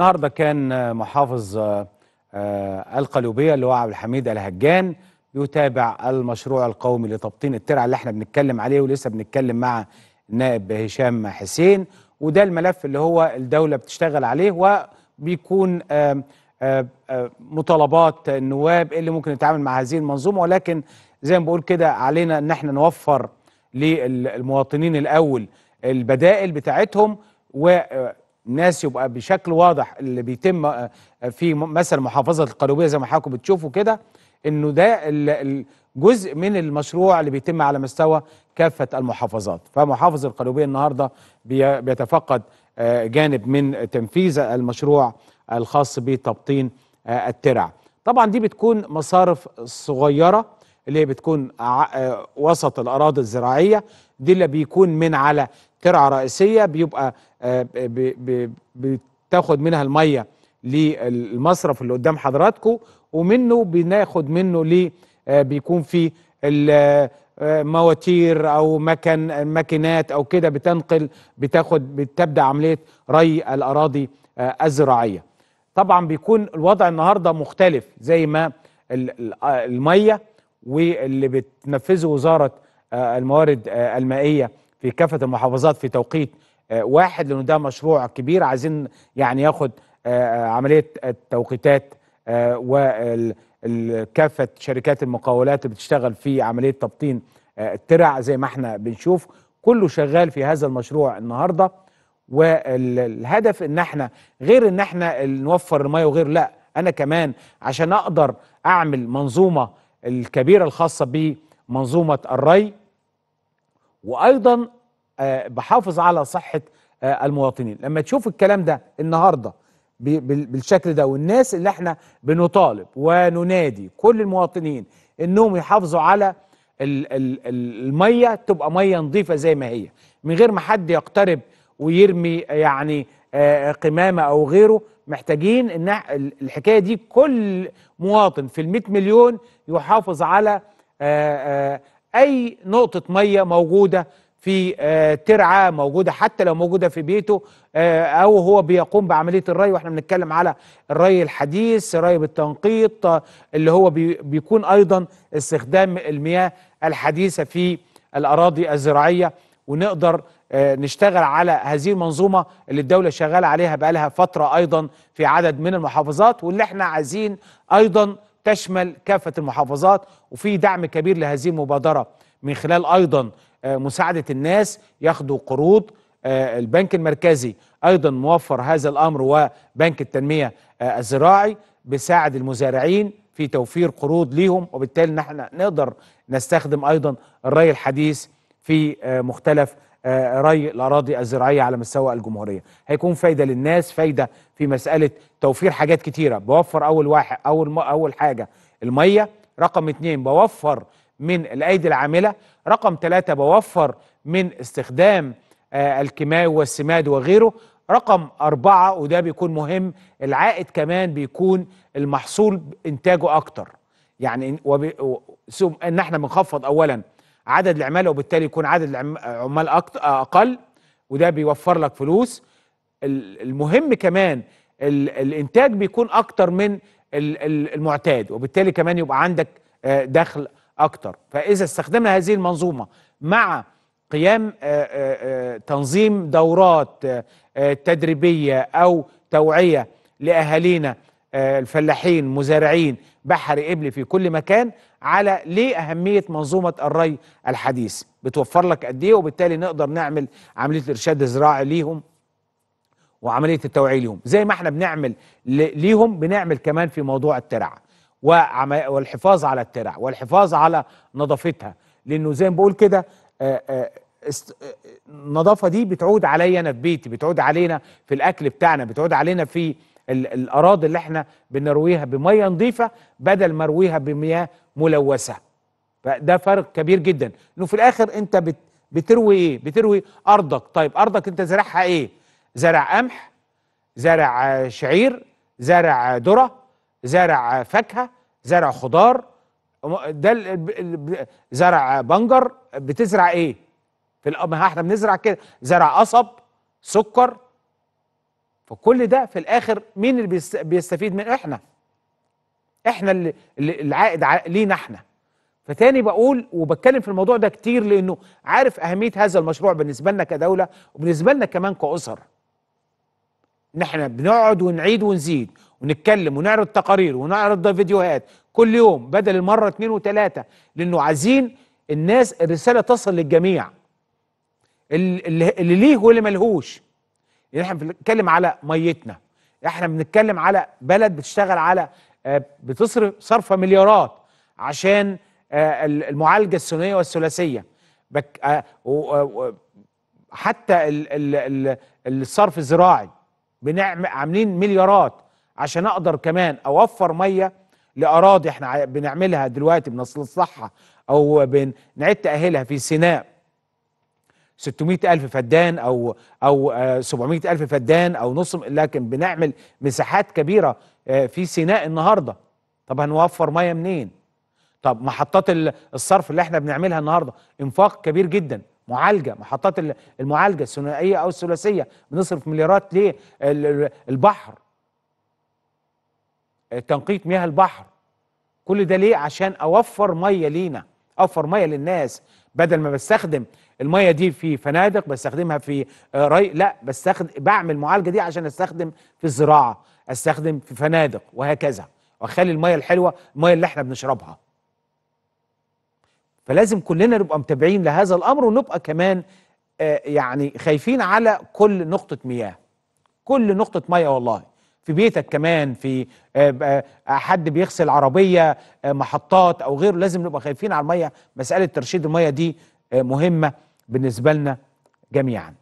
النهارده كان آه، محافظ آه، آه، القلوبيه اللي هو عبد الحميد الهجان يتابع المشروع القومي لتبطين الترعه اللي احنا بنتكلم عليه ولسه بنتكلم مع النائب هشام حسين وده الملف اللي هو الدوله بتشتغل عليه وبيكون مطالبات النواب اللي ممكن نتعامل مع هذه المنظومه ولكن زي ما بقول كده علينا ان احنا نوفر للمواطنين الاول البدائل بتاعتهم و الناس يبقى بشكل واضح اللي بيتم آه، في مثلا محافظه القروبيه زي ما حضراتكم بتشوفوا كده انه ده جزء من المشروع اللي بيتم على مستوى كافه المحافظات فمحافظ القروبيه النهارده بيتفقد آه، جانب من تنفيذ المشروع الخاص بتبطين آه، الترع طبعا دي بتكون مصارف صغيره اللي هي بتكون آه، وسط الاراضي الزراعيه دي اللي بيكون من على ترعه رئيسيه بيبقى آه، بتاخد منها الميه للمصرف اللي قدام حضراتكم ومنه بناخد منه ل آه، بيكون في مواتير او مكن ماكينات او كده بتنقل بتاخد بتبدا عمليه ري الاراضي الزراعيه طبعا بيكون الوضع النهارده مختلف زي ما الميه واللي بتنفذه وزاره آه، الموارد آه، المائيه في كافه المحافظات في توقيت آه، واحد لانه ده مشروع كبير عايزين يعني ياخد عمليه التوقيتات وكافه شركات المقاولات اللي بتشتغل في عمليه تبطين الترع زي ما احنا بنشوف كله شغال في هذا المشروع النهارده والهدف ان احنا غير ان احنا نوفر الميه وغير لا انا كمان عشان اقدر اعمل منظومه الكبيرة الخاصة بمنظومة الري وأيضا آه، بحافظ على صحة آه، المواطنين لما تشوف الكلام ده النهاردة بالشكل ده والناس اللي احنا بنطالب وننادي كل المواطنين انهم يحافظوا على الميه تبقى ميه نظيفه زي ما هي من غير ما حد يقترب ويرمي يعني آه، قمامه او غيره محتاجين ان الحكايه دي كل مواطن في ال 100 مليون يحافظ على آه، آه، اي نقطه ميه موجوده في آه، ترعه موجوده حتى لو موجوده في بيته او هو بيقوم بعمليه الري واحنا بنتكلم على الري الحديث الري بالتنقيط اللي هو بيكون ايضا استخدام المياه الحديثه في الاراضي الزراعيه ونقدر آه، نشتغل على هذه المنظومة اللي الدولة شغالة عليها بقالها فترة أيضا في عدد من المحافظات واللي احنا عايزين أيضا تشمل كافة المحافظات وفي دعم كبير لهذه المبادرة من خلال أيضا آه، مساعدة الناس ياخدوا قروض آه، البنك المركزي أيضا موفر هذا الأمر وبنك التنمية الزراعي بيساعد المزارعين في توفير قروض ليهم وبالتالي نحن نقدر نستخدم أيضا الري الحديث في مختلف آه، ري الاراضي الزراعيه على مستوى الجمهوريه هيكون فايده للناس فايده في مساله توفير حاجات كتيره بوفر اول واحد اول اول حاجه الميه رقم اتنين بوفر من الايدي العامله رقم ثلاثة بوفر من استخدام آه، الكيماوي والسماد وغيره رقم أربعة وده بيكون مهم العائد كمان بيكون المحصول إنتاجه أكتر يعني ان احنا بنخفض أولا عدد العماله وبالتالي يكون عدد العمال اقل وده بيوفر لك فلوس المهم كمان الانتاج بيكون اكتر من المعتاد وبالتالي كمان يبقى عندك آه، دخل اكتر فاذا استخدمنا هذه المنظومه مع قيام آه، آه، تنظيم دورات تدريبيه او توعيه لاهالينا الفلاحين مزارعين بحر إبلي في كل مكان على ليه اهميه منظومه الري الحديث بتوفر لك قد ايه وبالتالي نقدر نعمل عمليه الارشاد الزراعي ليهم وعمليه التوعيه ليهم زي ما احنا بنعمل ليهم بنعمل كمان في موضوع الترع والحفاظ على الترع والحفاظ على نظافتها لانه زي ما بقول كده النظافه دي بتعود عليا انا في بيتي بتعود علينا في الاكل بتاعنا بتعود علينا في الاراضي اللي احنا بنرويها بميه نظيفه بدل ما نرويها بمياه ملوثه فده فرق كبير جدا انه في الاخر انت بت بتروي ايه بتروي ارضك طيب ارضك انت زرعها ايه زرع قمح زرع شعير زرع ذره زرع فاكهه زرع خضار ده زرع بنجر بتزرع ايه في ما احنا بنزرع كده زرع قصب سكر فكل ده في الاخر مين اللي بيستفيد من احنا احنا اللي العائد لينا احنا فتاني بقول وبتكلم في الموضوع ده كتير لانه عارف اهميه هذا المشروع بالنسبه لنا كدوله وبالنسبه لنا كمان كاسر ان احنا بنقعد ونعيد ونزيد ونتكلم ونعرض تقارير ونعرض فيديوهات كل يوم بدل المره اتنين وتلاته لانه عايزين الناس الرساله تصل للجميع اللي ليه واللي ملهوش يعني احنا بنتكلم على ميتنا احنا بنتكلم على بلد بتشتغل على آه، بتصرف صرف مليارات عشان آه، المعالجه الثنائيه والثلاثيه آه، حتى الصرف الزراعي بنعمل عاملين مليارات عشان اقدر كمان اوفر ميه لاراضي احنا بنعملها دلوقتي بنصلحها او بنعيد تاهيلها في سيناء 600 ألف فدان أو أو 700 آه، ألف فدان أو نص لكن بنعمل مساحات كبيرة آه، في سيناء النهاردة طب هنوفر مية منين؟ طب محطات الصرف اللي احنا بنعملها النهاردة إنفاق كبير جدا معالجة محطات المعالجة الثنائية أو الثلاثية بنصرف مليارات ليه؟ البحر آه، تنقيط مياه البحر كل ده ليه؟ عشان أوفر مية لينا اوفر ميه للناس بدل ما بستخدم الميه دي في فنادق بستخدمها في آه، ري لا بستخدم بعمل المعالجه دي عشان استخدم في الزراعه استخدم في فنادق وهكذا واخلي الميه الحلوه الميه اللي احنا بنشربها فلازم كلنا نبقى متابعين لهذا الامر ونبقى كمان آه، يعني خايفين على كل نقطه مياه كل نقطه ميه والله في بيتك كمان في آه، آه، حد بيغسل عربيه آه، محطات او غيره لازم نبقى خايفين على الميه مساله ترشيد الميه دي مهمه بالنسبه لنا جميعا